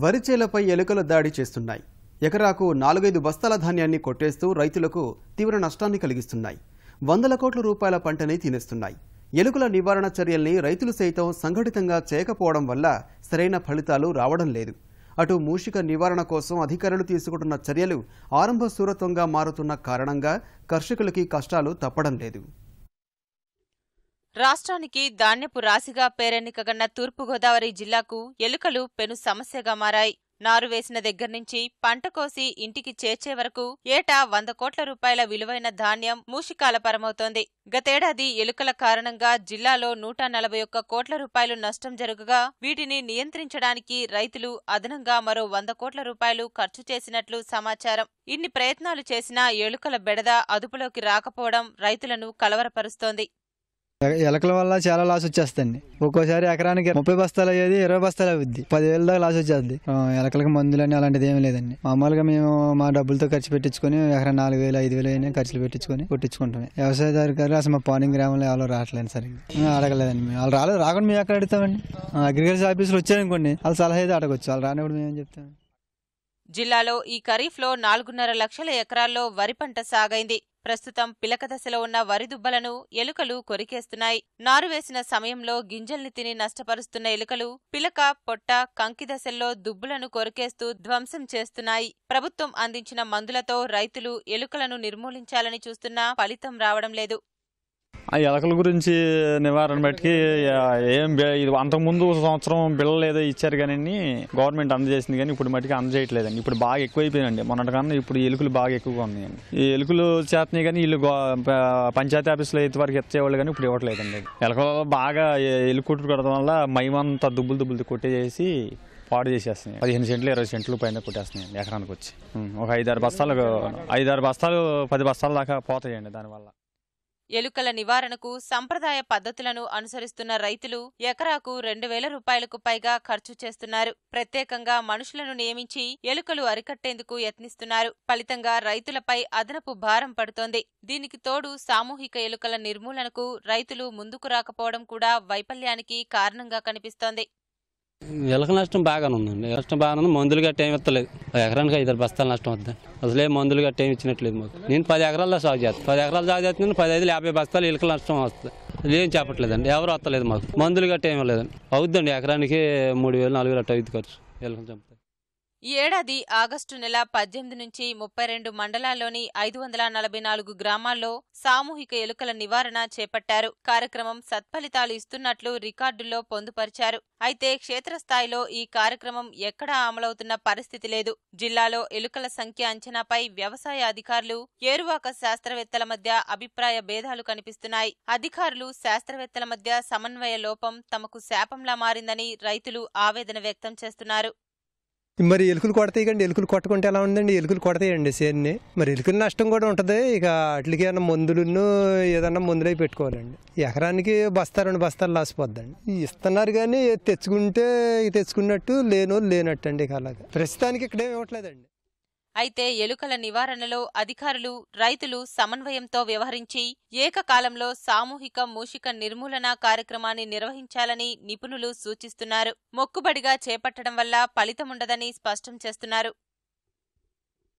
వరి చేలపై ఎలుకలు దాడి చేస్తున్నాయి ఎకరాకు నాలుగైదు బస్తాల ధాన్యాన్ని కొట్టేస్తూ రైతులకు తీవ్ర నష్టాన్ని కలిగిస్తున్నాయి వందల కోట్ల రూపాయల పంటని తినేస్తున్నాయి ఎలుకల నివారణ చర్యల్ని రైతులు సైతం సంఘటితంగా చేయకపోవడం వల్ల సరైన ఫలితాలు రావడం లేదు అటు మూషిక నివారణ కోసం అధికారులు తీసుకుంటున్న చర్యలు ఆరంభ సూరత్వంగా మారుతున్న కారణంగా కర్షకులకి కష్టాలు తప్పడం లేదు రాష్ట్రానికి ధాన్యపు రాశిగా పేరెన్నికగన్న తూర్పుగోదావరి జిల్లాకు ఎలుకలు పెను సమస్యగా మారాయి నారు వేసిన దగ్గర నుంచి పంట కోసి ఇంటికి చేర్చే వరకు ఏటా వంద కోట్ల రూపాయల విలువైన ధాన్యం మూషికాలపరమవుతోంది గతేడాది ఎలుకల కారణంగా జిల్లాలో నూట నలభై ఒక్క కోట్ల రూపాయలు నష్టం జరగగా వీటిని నియంత్రించడానికి రైతులు అదనంగా మరో వంద కోట్ల రూపాయలు ఖర్చు చేసినట్లు సమాచారం ఇన్ని ప్రయత్నాలు చేసినా ఎలుకల బెడద అదుపులోకి రాకపోవడం రైతులను కలవరపరుస్తోంది ఎలకల వల్ల చాలా లాస్ వచ్చేస్తుంది ఒక్కోసారి ఎకరానికి ముప్పై బస్తాలు అయ్యేది ఇరవై బస్తాలు అవుద్ది పదివేల దాకా లాస్ వచ్చేది ఎలకలకి మందులని అలాంటిది ఏమి లేదండి మామూలుగా మేము మా డబ్బులతో ఖర్చు పెట్టించుకొని ఎకరా నాలుగు వేలు ఐదు వేలు అయినా ఖర్చులు పెట్టించుకొని కొట్టించుకుంటాం వ్యవసాయదారు అసలు మా పానింగ్ గ్రామంలో ఎవరు రావట్లేదు సరిగ్గా అడగలేదండి మేము వాళ్ళు రాలేదు రాకుండా మేము ఎక్కడ అడుగుతామండి అగ్రికల్చర్ ఆఫీసులు వచ్చారనుకోండి వాళ్ళు సలహా అయితే అడగొచ్చు వాళ్ళు రాని కూడా మేము చెప్తాం జిల్లాలో ఈ ఖరీఫ్లో నాలుగున్నర లక్షల ఎకరాల్లో వరి పంట సాగైంది ప్రస్తుతం పిలక దశలో ఉన్న వరిదుబ్బలను ఎలుకలు కొరికేస్తున్నాయి నారువేసిన సమయంలో గింజల్ని తిని నష్టపరుస్తున్న ఎలుకలు పిలక పొట్ట కంకి దశల్లో దుబ్బులను కొరికేస్తూ ధ్వంసం చేస్తున్నాయి ప్రభుత్వం అందించిన మందులతో రైతులు ఎలుకలను నిర్మూలించాలని చూస్తున్నా ఫలితం రావడం లేదు ఆ ఎలకల గురించి నివారణ బట్టి ఏం ఇది అంతకుముందు సంవత్సరం బిళ్ళలు ఏదో ఇచ్చారు కానీ గవర్నమెంట్ అందజేసింది కానీ ఇప్పుడు మట్టికి అందజేయట్లేదండి ఇప్పుడు బాగా ఎక్కువైపోయినండి మొన్నటికన్నా ఇప్పుడు ఎలుకలు బాగా ఎక్కువగా ఉన్నాయండి ఈ ఎలుకలు చేస్తున్నాయి కానీ వీళ్ళు పంచాయతీ ఆఫీస్లో అయితే వరకు ఎత్తేవాళ్ళు కానీ ఇప్పుడు ఇవ్వట్లేదండి ఎలకల బాగా ఎలుకుట్టు కొట్టడం వల్ల మైమంతా దుబ్బులు దుబ్బులు కొట్టేసేసి పాడు చేసేస్తున్నాయి పదిహేను సెంట్లు ఇరవై సెంట్లు పైన కొట్టేస్తున్నాయండి ఎకరానికి వచ్చి ఒక ఐదారు బస్తాలు ఐదారు బస్తాలు పది బస్తాల దాకా పోతాయండి దానివల్ల ఎలుకల నివారణకు సంప్రదాయ పద్ధతులను అనుసరిస్తున్న రైతులు ఎకరాకు రెండు వేల రూపాయలకు పైగా ఖర్చు చేస్తున్నారు ప్రత్యేకంగా మనుషులను నియమించి ఎలుకలు అరికట్టేందుకు యత్నిస్తున్నారు ఫలితంగా రైతులపై అదనపు భారం పడుతోంది దీనికి తోడు సామూహిక ఎలుకల నిర్మూలనకు రైతులు ముందుకు రాకపోవడం కూడా వైఫల్యానికి కారణంగా కనిపిస్తోంది ఎలక నష్టం బాగానే ఉందండి నష్టం బాగానే ఉంది మందులు గట్టి ఏమి ఇస్తలేదు ఎకరానికి ఐదారు బస్తాలు నష్టం వద్దండి అసలే మందులు గట్టి ఏమి ఇచ్చినట్లేదు మాకు నేను పది ఎకరాల్లో సాగు చేస్తాను పది ఎకరాలు సాగు చేస్తున్నాను పదహైదు యాభై బస్తాలు ఇలక నష్టం వస్తుంది ఏం చెప్పట్లేదండి ఎవరు వస్తలేదు మాకు మందులు గట్టి ఏమి లేదండి అవుద్దండి ఎకరానికి మూడు వేలు నాలుగు వేలు అట్టు అవుతుంది ఖర్చు ఎలుకలు చంపుతాయి ఈ ఏడాది ఆగస్టు నెల పద్దెనిమిది నుంచి ముప్పై రెండు మండలాల్లోని ఐదు వందల నలభై నాలుగు గ్రామాల్లో సామూహిక ఎలుకల నివారణ చేపట్టారు కార్యక్రమం సత్ఫలితాలు ఇస్తున్నట్లు రికార్డుల్లో పొందుపరిచారు అయితే క్షేత్రస్థాయిలో ఈ కార్యక్రమం ఎక్కడా అమలవుతున్న పరిస్థితి లేదు జిల్లాలో ఎలుకల సంఖ్య అంచనాపై వ్యవసాయ అధికారులు ఏరువాక శాస్త్రవేత్తల మధ్య అభిప్రాయ భేదాలు కనిపిస్తున్నాయి అధికారులు శాస్త్రవేత్తల మధ్య సమన్వయ లోపం తమకు శాపంలా మారిందని రైతులు ఆవేదన వ్యక్తం చేస్తున్నారు మరి ఎలుకలు కొడతాయి కండి ఎలుకలు కొట్టకుంటే ఎలా ఉందండి ఎలుకలు కొడతాయండి సేన్ని మరి ఎలుకల నష్టం కూడా ఉంటుంది ఇక వాటికి ఏమన్నా మందులను ఏదన్నా మందులై పెట్టుకోవాలండి ఎకరానికి బస్తా రెండు బస్తాలు లాసిపోద్దండి ఇస్తున్నారు కానీ తెచ్చుకుంటే తెచ్చుకున్నట్టు లేనోళ్ళు లేనట్టు అండి ఇక అలాగే ప్రస్తుతానికి ఇక్కడేమి ఇవ్వట్లేదండి అయితే ఎలుకల నివారణలో అధికారులు రైతులు సమన్వయంతో వ్యవహరించి ఏకకాలంలో సామూహిక మూషిక నిర్మూలన కార్యక్రమాన్ని నిర్వహించాలని నిపుణులు సూచిస్తున్నారు మొక్కుబడిగా చేపట్టడం వల్ల ఫలితముండదని స్పష్టం చేస్తున్నారు